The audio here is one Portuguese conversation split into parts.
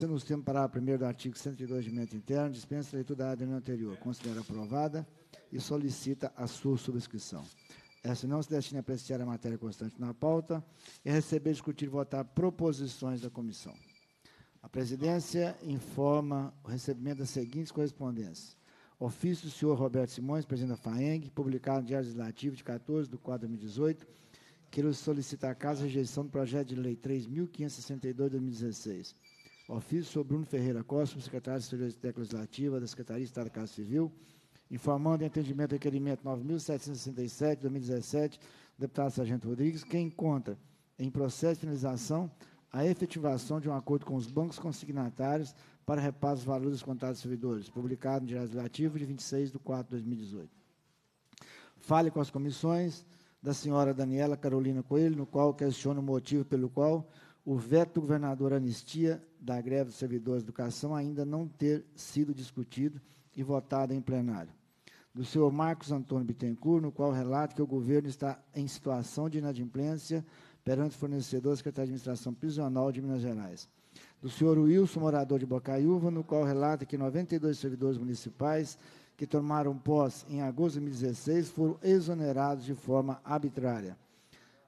nos então, temos para primeiro do artigo 102 de meta interna, dispensa a leitura da ordem anterior, considera aprovada e solicita a sua subscrição. Essa não se destina a apreciar a matéria constante na pauta e receber, discutir e votar proposições da comissão. A presidência informa o recebimento das seguintes correspondências. Ofício do senhor Roberto Simões, presidente da FAENG, publicado no Diário Legislativo de 14 de 4 de 2018, que solicita a Casa a rejeição do projeto de lei 3.562 de 2016 Ofício sobre Bruno Ferreira Costa, secretário de Assessoria Técnica Legislativa da Secretaria de Estado da Casa Civil, informando em atendimento ao requerimento 9.767, 2017, deputado Sargento Rodrigues, que encontra em processo de finalização a efetivação de um acordo com os bancos consignatários para repasse dos valores contados servidores, publicado no Diário Legislativo de 26 de 4 de 2018. Fale com as comissões da senhora Daniela Carolina Coelho, no qual questiona o motivo pelo qual o veto do governador anistia da greve dos servidores de educação ainda não ter sido discutido e votado em plenário. Do senhor Marcos Antônio Bittencourt, no qual relata que o governo está em situação de inadimplência perante fornecedores que da Administração Prisional de Minas Gerais. Do senhor Wilson, morador de Bocaiúva, no qual relata que 92 servidores municipais que tomaram posse em agosto de 2016 foram exonerados de forma arbitrária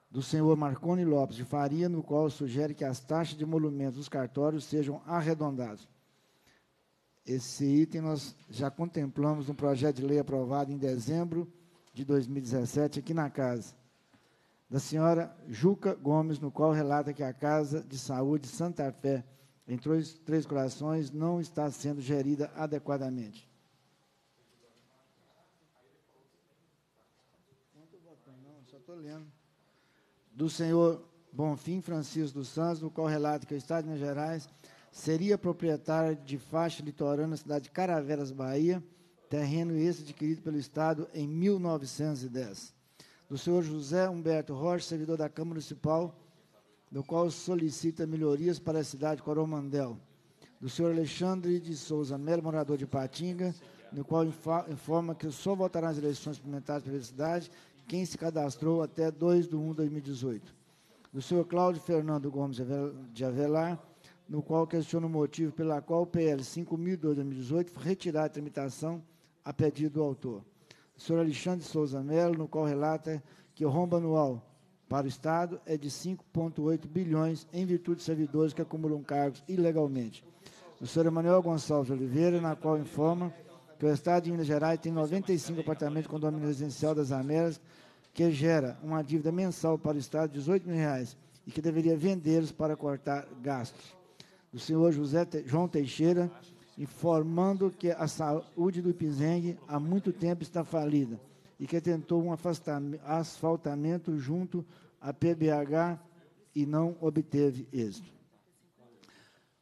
do senhor Marconi Lopes de Faria, no qual sugere que as taxas de emolumentos dos cartórios sejam arredondadas. Esse item nós já contemplamos no projeto de lei aprovado em dezembro de 2017 aqui na casa, da senhora Juca Gomes, no qual relata que a Casa de Saúde Santa Fé, em Três, três Corações, não está sendo gerida adequadamente. Não estou botando, não, só estou lendo do senhor Bonfim Francisco dos Santos, no qual relata que o Estado de Minas Gerais seria proprietário de faixa litorânea na cidade de Caraveras, Bahia, terreno esse adquirido pelo Estado em 1910. Do senhor José Humberto Rocha, servidor da Câmara Municipal, do qual solicita melhorias para a cidade de Coromandel. Do senhor Alexandre de Souza Melo, morador de Patinga, no qual informa que só votará nas eleições parlamentares pela cidade quem se cadastrou até 2 de 1 de 2018. Do senhor Cláudio Fernando Gomes de Avelar, no qual questiona o motivo pela qual o PL 5.002 de 2018 foi retirado a tramitação a pedido do autor. O senhor Alexandre Souza Melo, no qual relata que o rombo anual para o Estado é de 5,8 bilhões em virtude de servidores que acumulam cargos ilegalmente. O senhor Emanuel Gonçalves Oliveira, na qual informa que o Estado de Minas Gerais tem 95 apartamentos condomínio residencial das Américas, que gera uma dívida mensal para o Estado de 18 mil reais e que deveria vendê-los para cortar gastos. O senhor José Te João Teixeira, informando que a saúde do Ipizengue há muito tempo está falida e que tentou um asfaltamento junto à PBH e não obteve êxito.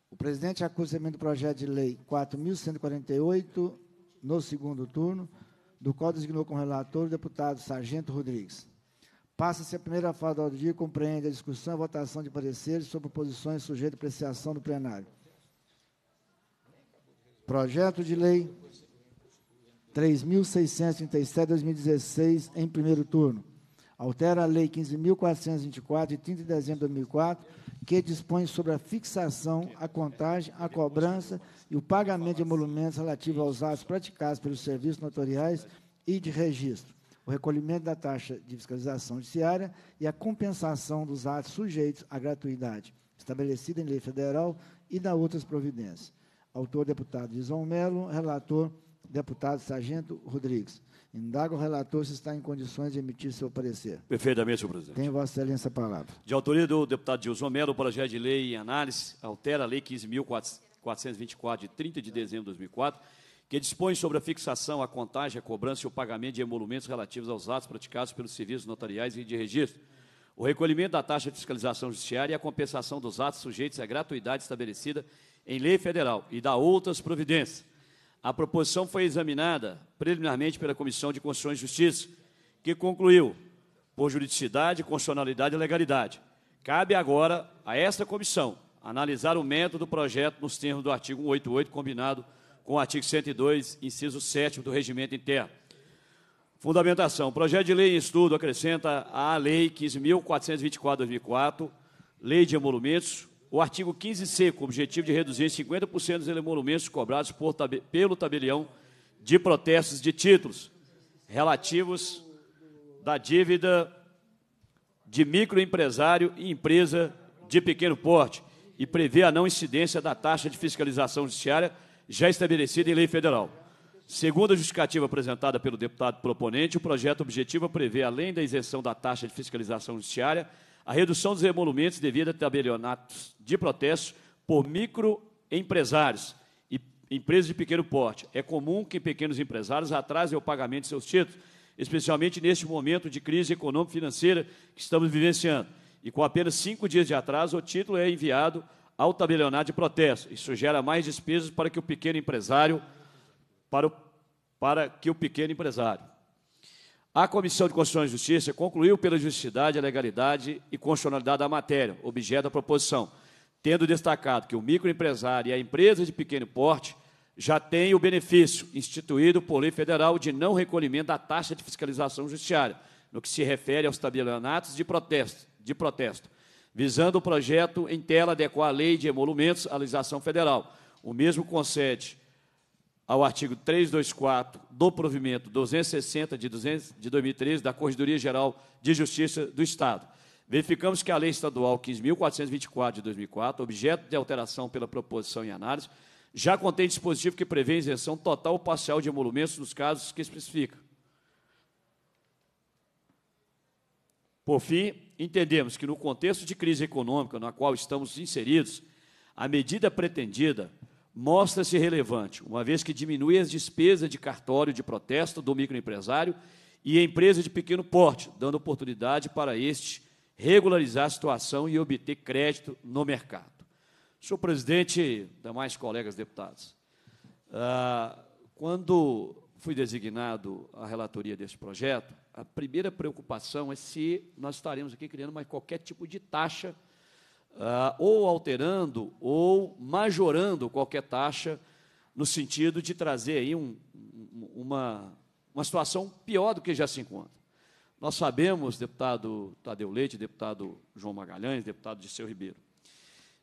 O presidente acusa o do projeto de lei 4.148 no segundo turno, do qual designou como relator o deputado Sargento Rodrigues. Passa-se a primeira fase do dia e compreende a discussão e votação de pareceres sobre posições sujeitas à apreciação do plenário. Projeto de Lei 3.637-2016, em primeiro turno. Altera a Lei 15.424, de 30 de dezembro de 2004, que dispõe sobre a fixação, a contagem, a cobrança e o pagamento de emolumentos relativos aos atos praticados pelos serviços notoriais e de registro, o recolhimento da taxa de fiscalização judiciária e a compensação dos atos sujeitos à gratuidade, estabelecida em lei federal e da outras providências. Autor, deputado Visão Melo, relator, deputado Sargento Rodrigues. Indaga o relator se está em condições de emitir seu parecer. Perfeitamente, senhor presidente. Tem Vossa Excelência a palavra. De autoria do deputado Gilson Melo, projeto de lei em análise altera a Lei 15.400. 424, de 30 de dezembro de 2004, que dispõe sobre a fixação, a contagem, a cobrança e o pagamento de emolumentos relativos aos atos praticados pelos serviços notariais e de registro, o recolhimento da taxa de fiscalização judiciária e a compensação dos atos sujeitos à gratuidade estabelecida em lei federal e da outras providências. A proposição foi examinada preliminarmente pela Comissão de Constituição e Justiça, que concluiu por juridicidade, constitucionalidade e legalidade. Cabe agora a esta comissão analisar o método do projeto nos termos do artigo 188, combinado com o artigo 102, inciso 7 do Regimento Interno. Fundamentação. O projeto de lei em estudo acrescenta à Lei 15.424-2004, Lei de Emolumentos, o artigo 15C, com o objetivo de reduzir 50% dos emolumentos cobrados pelo tabelião de protestos de títulos relativos da dívida de microempresário e empresa de pequeno porte e prevê a não incidência da taxa de fiscalização judiciária já estabelecida em lei federal. Segundo a justificativa apresentada pelo deputado proponente, o projeto objetiva é prevê, além da isenção da taxa de fiscalização judiciária, a redução dos emolumentos devido a tabelionatos de protesto por microempresários e empresas de pequeno porte. É comum que pequenos empresários atrasem o pagamento de seus títulos, especialmente neste momento de crise econômico-financeira que estamos vivenciando e com apenas cinco dias de atraso, o título é enviado ao tabelionato de protesto. Isso gera mais despesas para que o pequeno empresário, para, o, para que o pequeno empresário. A Comissão de Constituição e Justiça concluiu pela justicidade, a legalidade e constitucionalidade da matéria, objeto da proposição, tendo destacado que o microempresário e a empresa de pequeno porte já têm o benefício instituído por lei federal de não recolhimento da taxa de fiscalização judiciária, no que se refere aos tabelionatos de protesto, de protesto, visando o projeto em tela adequar a lei de emolumentos à legislação federal. O mesmo concede ao artigo 324 do provimento 260 de, 200, de 2013 da Corredoria Geral de Justiça do Estado. Verificamos que a Lei Estadual 15.424 de 2004, objeto de alteração pela proposição e análise, já contém dispositivo que prevê isenção total ou parcial de emolumentos nos casos que especifica. Por fim, entendemos que no contexto de crise econômica na qual estamos inseridos, a medida pretendida mostra-se relevante, uma vez que diminui as despesas de cartório de protesto do microempresário e empresa de pequeno porte, dando oportunidade para este regularizar a situação e obter crédito no mercado. Senhor presidente, demais colegas deputados, ah, quando fui designado à relatoria deste projeto, a primeira preocupação é se nós estaremos aqui criando mais qualquer tipo de taxa, ah, ou alterando ou majorando qualquer taxa, no sentido de trazer aí um, uma, uma situação pior do que já se encontra. Nós sabemos, deputado Tadeu Leite, deputado João Magalhães, deputado Disseu Ribeiro,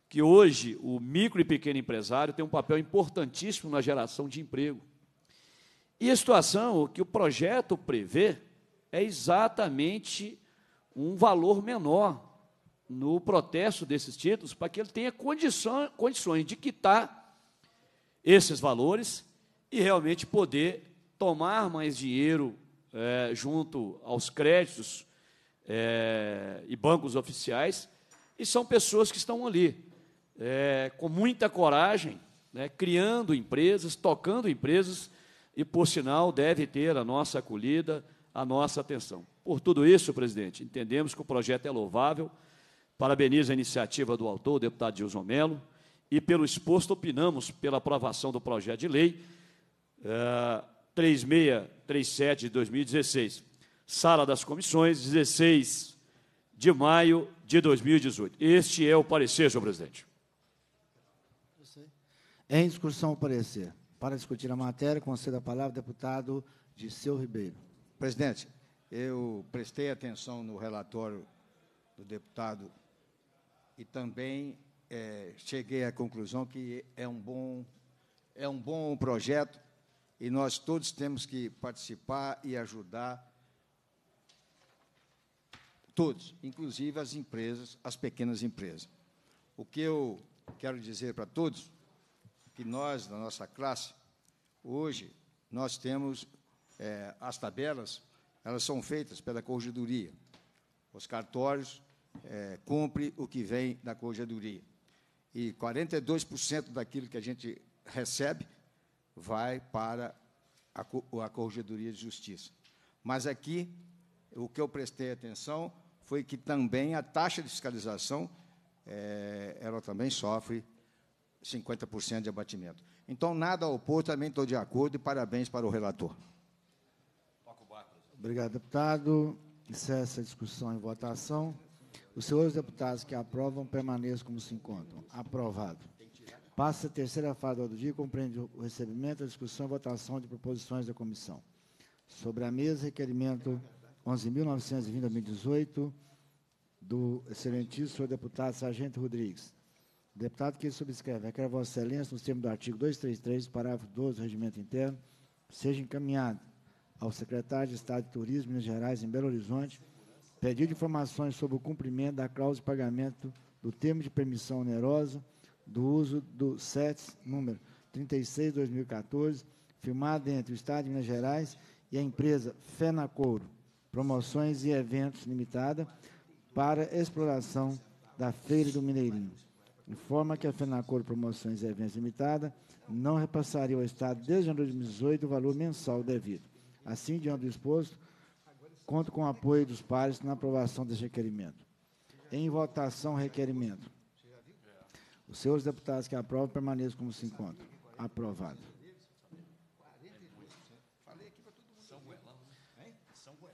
que hoje o micro e pequeno empresário tem um papel importantíssimo na geração de emprego. E a situação que o projeto prevê é exatamente um valor menor no protesto desses títulos, para que ele tenha condição, condições de quitar esses valores e realmente poder tomar mais dinheiro é, junto aos créditos é, e bancos oficiais. E são pessoas que estão ali é, com muita coragem, né, criando empresas, tocando empresas, e, por sinal, deve ter a nossa acolhida, a nossa atenção. Por tudo isso, presidente, entendemos que o projeto é louvável, parabenizo a iniciativa do autor, o deputado Gilson Melo, e pelo exposto opinamos pela aprovação do projeto de lei uh, eh, 3637 de 2016, sala das comissões, 16 de maio de 2018. Este é o parecer, senhor presidente. É em discussão, o parecer. Para discutir a matéria, concedo a palavra ao deputado Disseu Ribeiro. Presidente, eu prestei atenção no relatório do deputado e também é, cheguei à conclusão que é um bom é um bom projeto e nós todos temos que participar e ajudar todos, inclusive as empresas, as pequenas empresas. O que eu quero dizer para todos que nós da nossa classe hoje nós temos é, as tabelas, elas são feitas pela corregedoria. Os cartórios é, cumprem o que vem da corregedoria. E 42% daquilo que a gente recebe vai para a, a Corregedoria de Justiça. Mas aqui, o que eu prestei atenção foi que também a taxa de fiscalização é, ela também sofre 50% de abatimento. Então, nada a opor, também estou de acordo e parabéns para o relator. Obrigado, deputado. Cessa a discussão e votação. Os senhores deputados que aprovam permaneçam como se encontram. Aprovado. Passa a terceira fase do dia compreende o recebimento, a discussão e votação de proposições da comissão. Sobre a mesa, requerimento 11.920-2018, do excelentíssimo senhor deputado Sargento Rodrigues. Deputado que subscreve, requer Vossa Excelência, no termos do artigo 233, parágrafo 12 do Regimento Interno, seja encaminhado ao secretário de Estado de Turismo, Minas Gerais, em Belo Horizonte, pedido informações sobre o cumprimento da cláusula de pagamento do termo de permissão onerosa do uso do SETS número 36-2014, firmado entre o Estado de Minas Gerais e a empresa Fenacouro, Promoções e Eventos Limitada, para exploração da Feira do Mineirinho. Informa que a Fenacouro Promoções e Eventos Limitada não repassaria ao Estado desde janeiro de 2018 o valor mensal devido. Assim, diante do exposto, conto com o apoio dos pares na aprovação deste requerimento. Em votação, requerimento. Os senhores deputados que aprovam permaneçam como se encontram. Aprovado.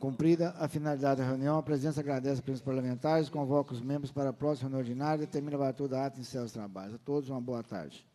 Cumprida a finalidade da reunião, a presença agradece a presença parlamentares, convoca os membros para a próxima reunião ordinária e determina a abertura da ata em seus trabalhos. A todos, uma boa tarde.